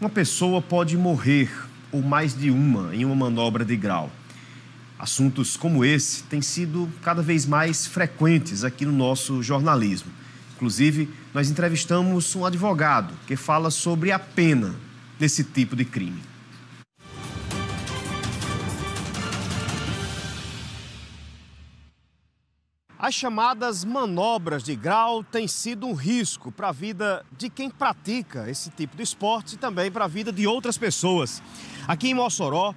Uma pessoa pode morrer, ou mais de uma, em uma manobra de grau. Assuntos como esse têm sido cada vez mais frequentes aqui no nosso jornalismo. Inclusive, nós entrevistamos um advogado que fala sobre a pena desse tipo de crime. As chamadas manobras de grau têm sido um risco para a vida de quem pratica esse tipo de esporte e também para a vida de outras pessoas. Aqui em Mossoró,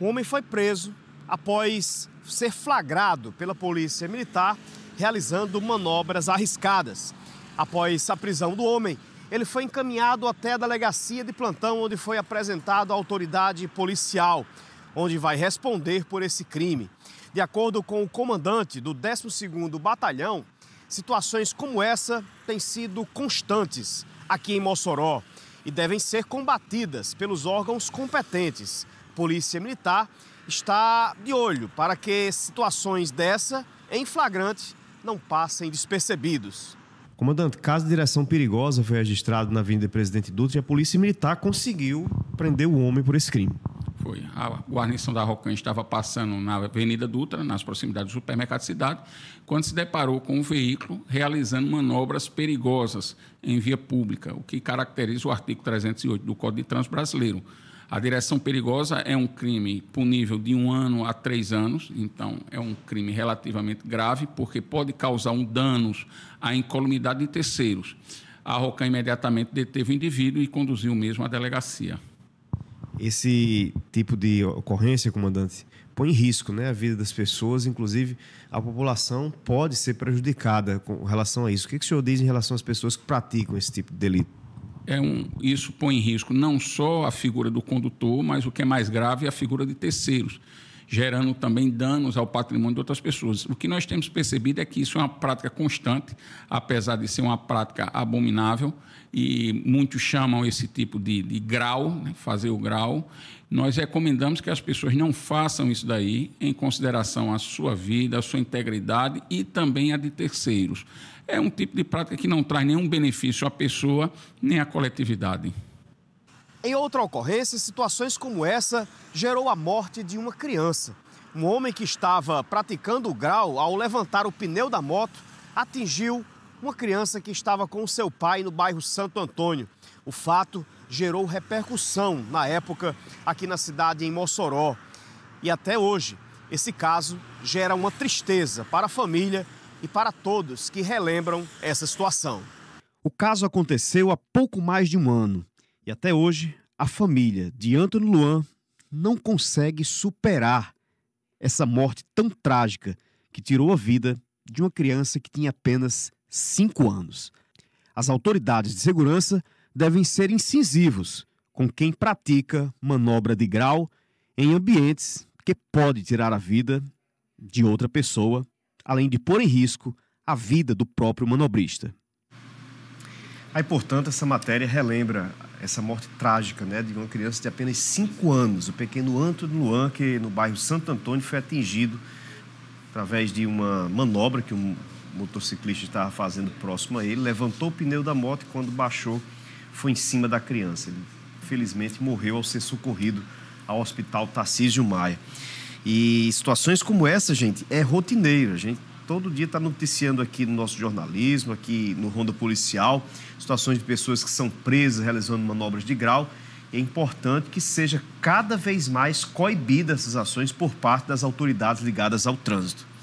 um homem foi preso após ser flagrado pela polícia militar realizando manobras arriscadas. Após a prisão do homem, ele foi encaminhado até a delegacia de plantão, onde foi apresentado à autoridade policial onde vai responder por esse crime. De acordo com o comandante do 12º Batalhão, situações como essa têm sido constantes aqui em Mossoró e devem ser combatidas pelos órgãos competentes. Polícia Militar está de olho para que situações dessa, em flagrante, não passem despercebidos. Comandante, caso de direção perigosa foi registrado na Avenida Presidente Dutra e a Polícia Militar conseguiu prender o homem por esse crime foi. A guarnição da Rocan estava passando na Avenida Dutra, nas proximidades do supermercado Cidade, quando se deparou com um veículo realizando manobras perigosas em via pública, o que caracteriza o artigo 308 do Código de Trânsito Brasileiro. A direção perigosa é um crime punível de um ano a três anos, então é um crime relativamente grave, porque pode causar um danos à incolumidade de terceiros. A Rocan imediatamente deteve o indivíduo e conduziu mesmo à delegacia esse tipo de ocorrência, comandante, põe em risco né, a vida das pessoas, inclusive a população pode ser prejudicada com relação a isso. O que, é que o senhor diz em relação às pessoas que praticam esse tipo de delito? É um, isso põe em risco não só a figura do condutor, mas o que é mais grave é a figura de terceiros gerando também danos ao patrimônio de outras pessoas. O que nós temos percebido é que isso é uma prática constante, apesar de ser uma prática abominável, e muitos chamam esse tipo de, de grau, né? fazer o grau. Nós recomendamos que as pessoas não façam isso daí, em consideração à sua vida, à sua integridade e também a de terceiros. É um tipo de prática que não traz nenhum benefício à pessoa nem à coletividade. Em outra ocorrência, situações como essa gerou a morte de uma criança. Um homem que estava praticando o grau ao levantar o pneu da moto atingiu uma criança que estava com seu pai no bairro Santo Antônio. O fato gerou repercussão na época aqui na cidade em Mossoró. E até hoje, esse caso gera uma tristeza para a família e para todos que relembram essa situação. O caso aconteceu há pouco mais de um ano. E até hoje, a família de Antônio Luan não consegue superar essa morte tão trágica que tirou a vida de uma criança que tinha apenas 5 anos. As autoridades de segurança devem ser incisivos com quem pratica manobra de grau em ambientes que pode tirar a vida de outra pessoa, além de pôr em risco a vida do próprio manobrista. Aí, portanto, essa matéria relembra essa morte trágica né, de uma criança de apenas 5 anos, o pequeno Antônio Luan, que no bairro Santo Antônio foi atingido através de uma manobra que um motociclista estava fazendo próximo a ele, levantou o pneu da moto e quando baixou foi em cima da criança. Ele, felizmente, morreu ao ser socorrido ao Hospital Tarcísio Maia. E situações como essa, gente, é rotineira. A gente todo dia está noticiando aqui no nosso jornalismo, aqui no Ronda Policial, situações de pessoas que são presas realizando manobras de grau. É importante que seja cada vez mais coibida essas ações por parte das autoridades ligadas ao trânsito.